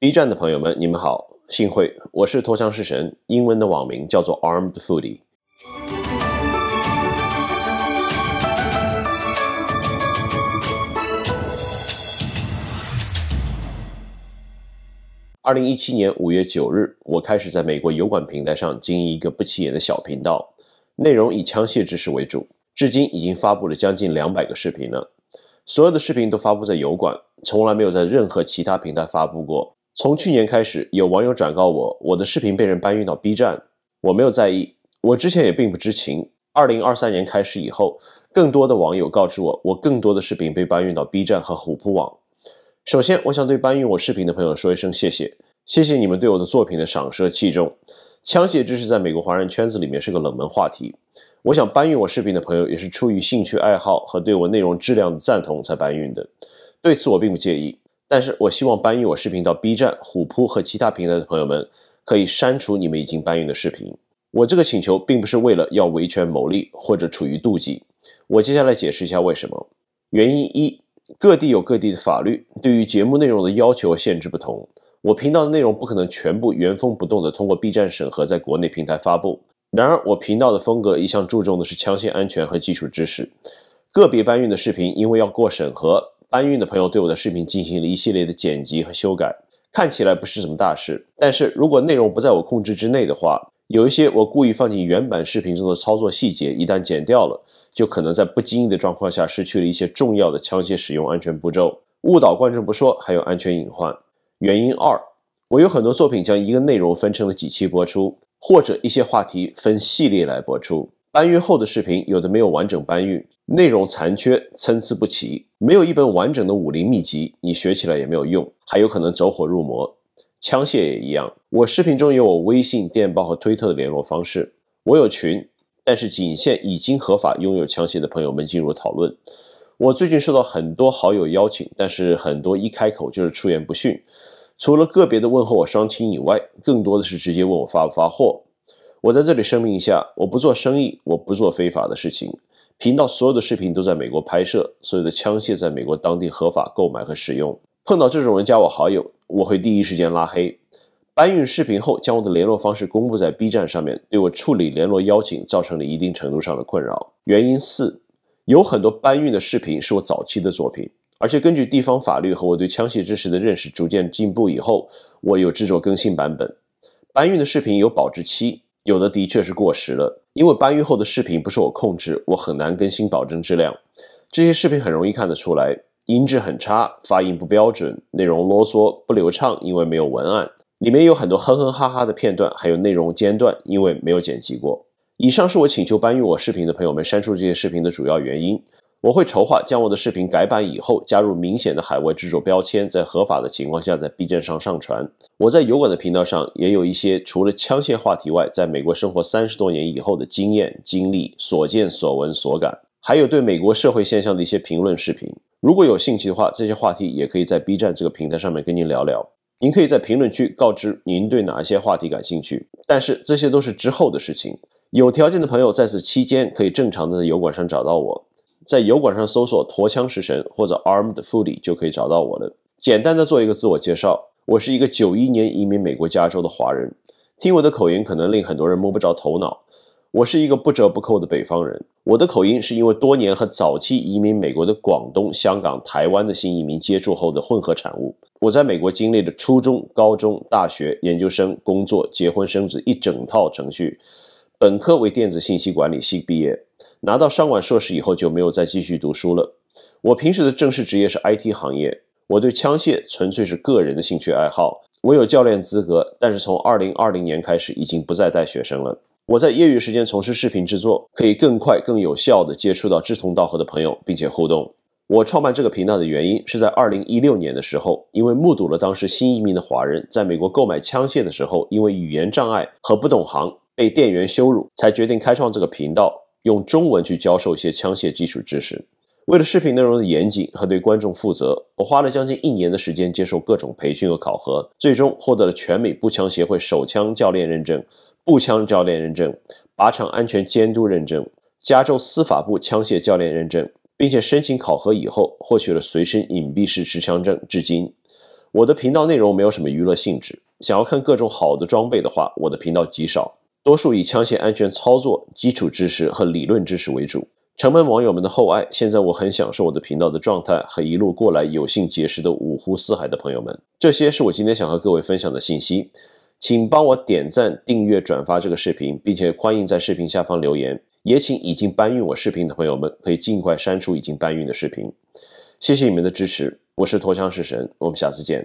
B 站的朋友们，你们好，幸会，我是脱枪式神，英文的网名叫做 Armed Foodie。二零一七年五月九日，我开始在美国油管平台上经营一个不起眼的小频道，内容以枪械知识为主，至今已经发布了将近两百个视频了。所有的视频都发布在油管，从来没有在任何其他平台发布过。从去年开始，有网友转告我，我的视频被人搬运到 B 站，我没有在意，我之前也并不知情。二零二三年开始以后，更多的网友告知我，我更多的视频被搬运到 B 站和虎扑网。首先，我想对搬运我视频的朋友说一声谢谢，谢谢你们对我的作品的赏识和器重。枪械知识在美国华人圈子里面是个冷门话题，我想搬运我视频的朋友也是出于兴趣爱好和对我内容质量的赞同才搬运的，对此我并不介意。但是我希望搬运我视频到 B 站、虎扑和其他平台的朋友们，可以删除你们已经搬运的视频。我这个请求并不是为了要维权牟利或者处于妒忌。我接下来解释一下为什么。原因一，各地有各地的法律，对于节目内容的要求限制不同。我频道的内容不可能全部原封不动的通过 B 站审核，在国内平台发布。然而我频道的风格一向注重的是枪械安全和技术知识，个别搬运的视频因为要过审核。搬运的朋友对我的视频进行了一系列的剪辑和修改，看起来不是什么大事。但是如果内容不在我控制之内的话，有一些我故意放进原版视频中的操作细节，一旦剪掉了，就可能在不经意的状况下失去了一些重要的枪械使用安全步骤，误导观众不说，还有安全隐患。原因二，我有很多作品将一个内容分成了几期播出，或者一些话题分系列来播出。搬运后的视频有的没有完整搬运，内容残缺，参差不齐。没有一本完整的武林秘籍，你学起来也没有用，还有可能走火入魔。枪械也一样。我视频中有我微信、电报和推特的联络方式，我有群，但是仅限已经合法拥有枪械的朋友们进入讨论。我最近受到很多好友邀请，但是很多一开口就是出言不逊。除了个别的问候我双亲以外，更多的是直接问我发不发货。我在这里声明一下，我不做生意，我不做非法的事情。频道所有的视频都在美国拍摄，所有的枪械在美国当地合法购买和使用。碰到这种人加我好友，我会第一时间拉黑。搬运视频后，将我的联络方式公布在 B 站上，面对我处理联络邀请造成了一定程度上的困扰。原因四，有很多搬运的视频是我早期的作品，而且根据地方法律和我对枪械知识的认识逐渐进步以后，我有制作更新版本。搬运的视频有保质期。有的的确是过时了，因为搬运后的视频不受我控制，我很难更新，保证质量。这些视频很容易看得出来，音质很差，发音不标准，内容啰嗦不流畅，因为没有文案。里面有很多哼哼哈哈的片段，还有内容间断，因为没有剪辑过。以上是我请求搬运我视频的朋友们删除这些视频的主要原因。我会筹划将我的视频改版以后，加入明显的海外制作标签，在合法的情况下在 B 站上上传。我在油管的频道上也有一些，除了枪械话题外，在美国生活三十多年以后的经验、经历、所见所闻所感，还有对美国社会现象的一些评论视频。如果有兴趣的话，这些话题也可以在 B 站这个平台上面跟您聊聊。您可以在评论区告知您对哪一些话题感兴趣，但是这些都是之后的事情。有条件的朋友在此期间可以正常的在油管上找到我。在油管上搜索“驼枪食神”或者 “armed foodie” 就可以找到我了。简单的做一个自我介绍，我是一个九一年移民美国加州的华人，听我的口音可能令很多人摸不着头脑。我是一个不折不扣的北方人，我的口音是因为多年和早期移民美国的广东、香港、台湾的新移民接触后的混合产物。我在美国经历了初中、高中、大学、研究生、工作、结婚、生子一整套程序，本科为电子信息管理系毕业。拿到商管硕士以后就没有再继续读书了。我平时的正式职业是 IT 行业，我对枪械纯粹是个人的兴趣爱好。我有教练资格，但是从2020年开始已经不再带学生了。我在业余时间从事视频制作，可以更快更有效地接触到志同道合的朋友，并且互动。我创办这个频道的原因是在2016年的时候，因为目睹了当时新移民的华人在美国购买枪械的时候，因为语言障碍和不懂行被店员羞辱，才决定开创这个频道。用中文去教授一些枪械基础知识。为了视频内容的严谨和对观众负责，我花了将近一年的时间接受各种培训和考核，最终获得了全美步枪协会手枪教练认证、步枪教练认证、靶场安全监督认证、加州司法部枪械教练认证，并且申请考核以后获取了随身隐蔽式持枪证。至今，我的频道内容没有什么娱乐性质。想要看各种好的装备的话，我的频道极少。多数以枪械安全操作基础知识和理论知识为主。承蒙网友们的厚爱，现在我很享受我的频道的状态和一路过来有幸结识的五湖四海的朋友们。这些是我今天想和各位分享的信息，请帮我点赞、订阅、转发这个视频，并且欢迎在视频下方留言。也请已经搬运我视频的朋友们，可以尽快删除已经搬运的视频。谢谢你们的支持，我是陀枪式神，我们下次见。